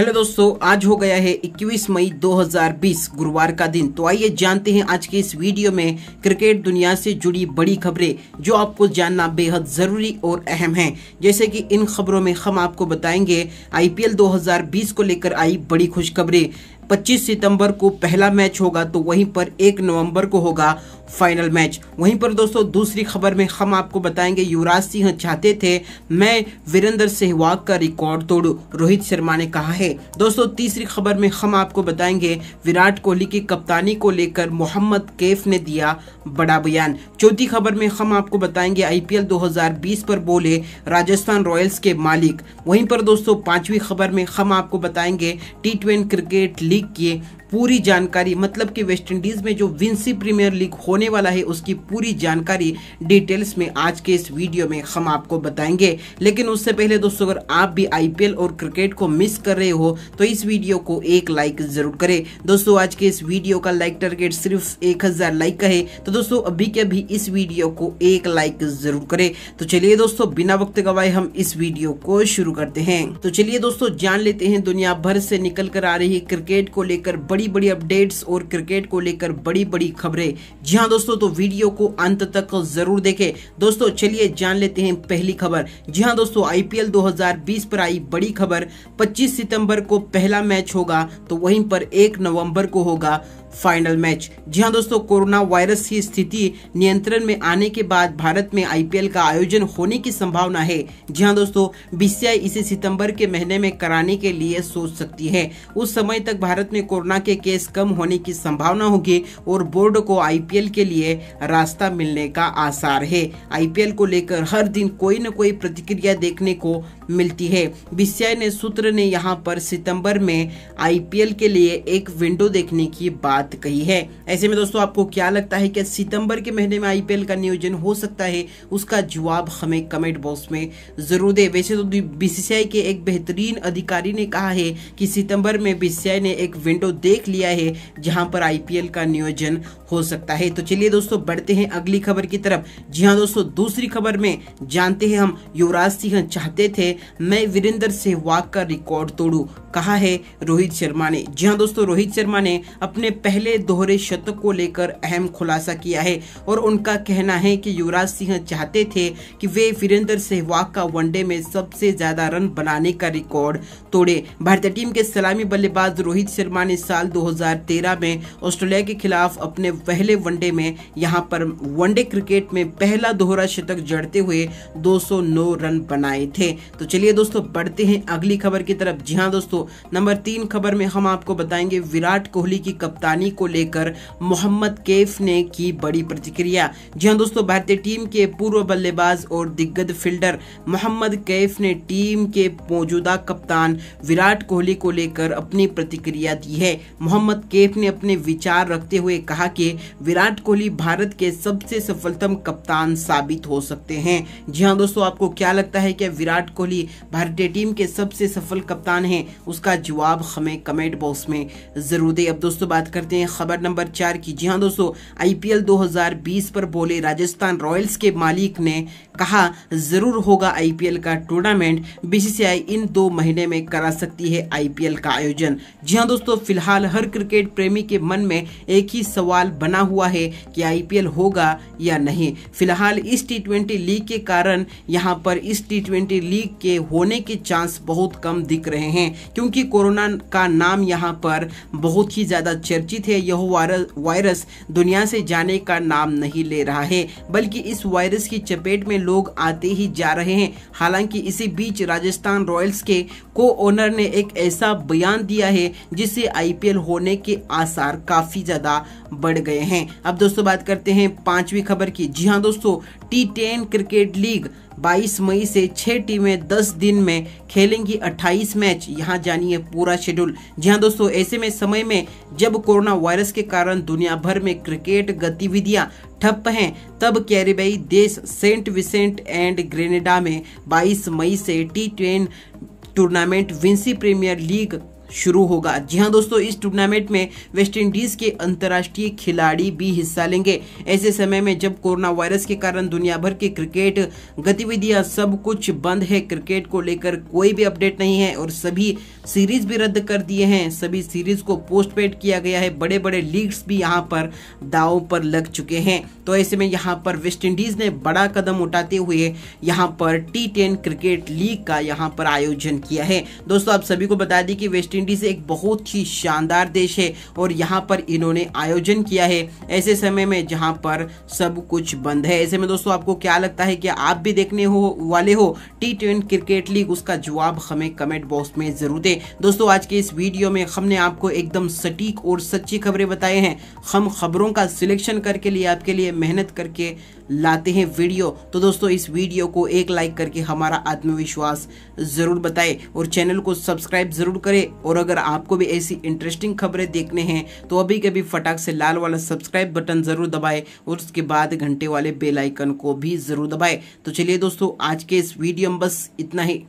hello दोस्तों आज हो गया है 21 मई 2020 गुरुवार का दिन तो आइए जानते हैं आज के इस वीडियो में क्रिकेट दुनिया से जुड़ी बड़ी खबरें जो आपको जानना बेहद ज़रूरी और अहम है जैसे कि इन खबरों में हम आपको बताएंगे आईपीएल 2020 को लेकर आई बड़ी खुशखबरी 25 सितंबर को पहला मैच होगा तो वहीं पर एक नवंबर को होगा फाइनल मैच वहीं पर दोस्तों दूसरी खबर में हम आपको बताएंगे युवराज सिंह चाहते थे मैं वीरेंद्र सहवाग का रिकॉर्ड तोड़ू रोहित शर्मा ने कहा है दोस्तों तीसरी खबर में हम आपको बताएंगे विराट कोहली की कप्तानी को लेकर मोहम्मद कैफ ने दिया बड़ा बयान चौथी खबर में हम आपको बताएंगे आईपीएल 2020 पर बोले राजस्थान रॉयल्स के मालिक वहीं पर दोस्तों पांचवी खबर में हम आपको बताएंगे टी क्रिकेट लीग क्लिक किए पूरी जानकारी मतलब कि इंडीज में जो विंसी प्रीमियर लीग होने वाला है उसकी पूरी जानकारी डिटेल्स में आज के इस वीडियो में हम आपको बताएंगे लेकिन उससे पहले दोस्तों अगर आप भी आईपीएल और क्रिकेट को मिस कर रहे हो तो इस वीडियो को एक लाइक जरूर करें दोस्तों आज के इस वीडियो का लाइक टारगेट सिर्फ एक हजार लाइक का है तो दोस्तों अभी के अभी इस वीडियो को एक लाइक जरूर करे तो चलिए दोस्तों बिना वक्त गवाए हम इस वीडियो को शुरू करते हैं तो चलिए दोस्तों जान लेते हैं दुनिया भर से निकल कर आ रही क्रिकेट को लेकर बड़ी बड़ी बड़ी अपडेट्स और क्रिकेट को लेकर बड़ी बड़ी खबरें जी हाँ दोस्तों तो वीडियो को अंत तक जरूर देखें दोस्तों चलिए जान लेते हैं पहली खबर जी हाँ दोस्तों आईपीएल 2020 पर आई बड़ी खबर 25 सितंबर को पहला मैच होगा तो वहीं पर 1 नवंबर को होगा फाइनल मैच जी हाँ दोस्तों कोरोना वायरस की स्थिति नियंत्रण में आने के बाद भारत में आईपीएल का आयोजन होने की संभावना है जी हाँ दोस्तों बीसीआई इसे सितंबर के महीने में कराने के लिए सोच सकती है उस समय तक भारत में कोरोना के केस कम होने की संभावना होगी और बोर्ड को आईपीएल के लिए रास्ता मिलने का आसार है आईपीएल को लेकर हर दिन कोई न कोई प्रतिक्रिया देखने को मिलती है बीसीआई ने सूत्र ने यहाँ पर सितम्बर में आई के लिए एक विंडो देखने की बात बात कही है ऐसे में दोस्तों आपको क्या लगता है कि सितंबर के महीने में आईपीएल का नियोजन हो सकता है उसका जवाब हमें कमेंट बॉक्स में जरूर दे वैसे तो बीसीसीआई के एक बेहतरीन अधिकारी ने कहा है कि सितंबर में बीसीसीआई ने एक विंडो देख लिया है जहां पर आईपीएल का नियोजन हो सकता है तो चलिए दोस्तों बढ़ते हैं अगली खबर की तरफ जी हाँ दोस्तों दूसरी खबर में जानते हैं हम युवराज सिंह चाहते थे मैं वीरेंद्र सहवाग का रिकॉर्ड तोड़ू कहा है रोहित शर्मा ने जी हाँ दोस्तों रोहित शर्मा ने अपने पहले दोहरे शतक को लेकर अहम खुलासा किया है और उनका कहना है कि युवराज सिंह चाहते थे कि वे वीरेंद्र सहवाग का वनडे में सबसे ज्यादा रन बनाने का रिकॉर्ड तोड़े भारतीय टीम के सलामी बल्लेबाज रोहित शर्मा ने साल 2013 में ऑस्ट्रेलिया के खिलाफ अपने पहले वनडे में यहाँ पर वनडे क्रिकेट में पहला दोहरा शतक जड़ते हुए दो रन बनाए थे तो चलिए दोस्तों बढ़ते हैं अगली खबर की तरफ जी हाँ दोस्तों नंबर तीन खबर में हम आपको बताएंगे विराट कोहली की कप्तानी को लेकर मोहम्मद कैफ ने की बड़ी प्रतिक्रिया जी हाँ दोस्तों भारतीय टीम के पूर्व बल्लेबाज और दिग्गज फील्डर मोहम्मद कैफ ने टीम के मौजूदा कप्तान विराट कोहली को लेकर अपनी प्रतिक्रिया दी है मोहम्मद कैफ ने अपने विचार रखते हुए कहा कि विराट कोहली भारत के सबसे सफलतम कप्तान साबित हो सकते हैं जी हाँ दोस्तों आपको क्या लगता है कि विराट कोहली भारतीय टीम के सबसे सफल कप्तान हैं उसका जवाब हमें कमेंट बॉक्स में ज़रूर दे अब दोस्तों बात करते हैं खबर नंबर चार की जी हाँ दोस्तों आईपीएल 2020 पर बोले राजस्थान रॉयल्स के मालिक ने कहा जरूर होगा आईपीएल का टूर्नामेंट बीसीसीआई इन दो महीने में करा सकती है आईपीएल का आयोजन जी हाँ दोस्तों फिलहाल हर क्रिकेट प्रेमी के मन में एक ही सवाल बना हुआ है कि आईपीएल होगा या नहीं फिलहाल इस टी लीग के कारण यहाँ पर इस टी लीग के होने के चांस बहुत कम दिख रहे हैं क्योंकि कोरोना का नाम यहाँ पर बहुत ही ज़्यादा चर्चित है यह वायरस दुनिया से जाने का नाम नहीं ले रहा है बल्कि इस वायरस की चपेट में लोग आते ही जा रहे हैं हालांकि इसी बीच राजस्थान रॉयल्स के को ओनर ने एक ऐसा बयान दिया है जिससे आईपीएल होने के आसार काफी ज्यादा बढ़ गए हैं अब दोस्तों बात करते हैं पांचवी खबर की जी हाँ दोस्तों टी टेन क्रिकेट लीग 22 मई से छह टीमें 10 दिन में खेलेंगी 28 मैच यहां जानिए पूरा शेड्यूल जी हाँ दोस्तों ऐसे में समय में जब कोरोना वायरस के कारण दुनिया भर में क्रिकेट गतिविधियां ठप हैं तब कैरिबाई देश सेंट विसेंट एंड ग्रेनेडा में 22 मई से T twenty tournament Vincy premier league शुरू होगा जी हाँ दोस्तों इस टूर्नामेंट में वेस्टइंडीज के अंतर्राष्ट्रीय खिलाड़ी भी हिस्सा लेंगे ऐसे समय में जब कोरोना वायरस के कारण दुनिया भर के क्रिकेट गतिविधियां सब कुछ बंद है क्रिकेट को लेकर कोई भी अपडेट नहीं है और सभी सीरीज भी रद्द कर दिए हैं सभी सीरीज को पोस्टपेड किया गया है बड़े बड़े लीग्स भी यहाँ पर दाव पर लग चुके हैं तो ऐसे में यहाँ पर वेस्टइंडीज ने बड़ा कदम उठाते हुए यहाँ पर टी क्रिकेट लीग का यहाँ पर आयोजन किया है दोस्तों आप सभी को बता दें कि वेस्ट इंडीज़ एक बहुत ही शानदार देश है और यहाँ पर इन्होंने आयोजन किया है ऐसे समय में जहाँ पर सब कुछ बंद है ऐसे में दोस्तों आपको क्या लगता है कि आप भी देखने हो वाले हो टी क्रिकेट लीग उसका जवाब हमें कमेंट बॉक्स में ज़रूर दें दोस्तों आज के इस वीडियो में हमने आपको एकदम सटीक और सच्ची खबरें बताए हैं हम खबरों का सिलेक्शन करके लिए आपके लिए मेहनत करके लाते हैं वीडियो तो दोस्तों इस वीडियो को एक लाइक करके हमारा आत्मविश्वास ज़रूर बताएं और चैनल को सब्सक्राइब ज़रूर करें और और अगर आपको भी ऐसी इंटरेस्टिंग खबरें देखने हैं तो अभी कभी फटाक से लाल वाला सब्सक्राइब बटन जरूर दबाए और उसके बाद घंटे वाले बेलाइकन को भी जरूर दबाए तो चलिए दोस्तों आज के इस वीडियो में बस इतना ही